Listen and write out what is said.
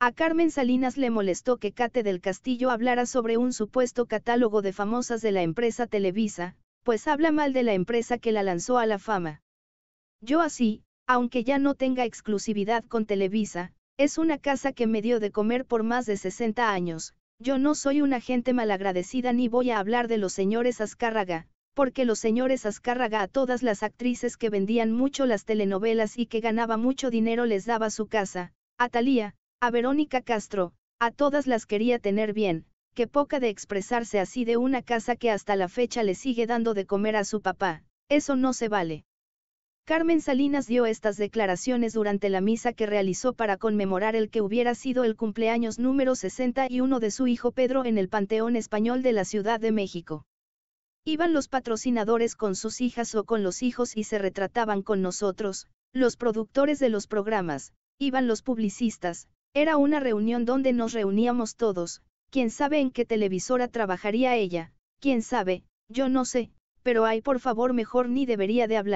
a Carmen Salinas le molestó que cate del Castillo hablara sobre un supuesto catálogo de famosas de la empresa Televisa, pues habla mal de la empresa que la lanzó a la fama. Yo así, aunque ya no tenga exclusividad con Televisa, es una casa que me dio de comer por más de 60 años, yo no soy una gente malagradecida ni voy a hablar de los señores Azcárraga, porque los señores Azcárraga a todas las actrices que vendían mucho las telenovelas y que ganaba mucho dinero les daba su casa, a Talía, a Verónica Castro, a todas las quería tener bien, que poca de expresarse así de una casa que hasta la fecha le sigue dando de comer a su papá, eso no se vale. Carmen Salinas dio estas declaraciones durante la misa que realizó para conmemorar el que hubiera sido el cumpleaños número 61 de su hijo Pedro en el Panteón Español de la Ciudad de México. Iban los patrocinadores con sus hijas o con los hijos y se retrataban con nosotros, los productores de los programas, iban los publicistas, era una reunión donde nos reuníamos todos, quién sabe en qué televisora trabajaría ella, quién sabe, yo no sé, pero ay por favor mejor ni debería de hablar.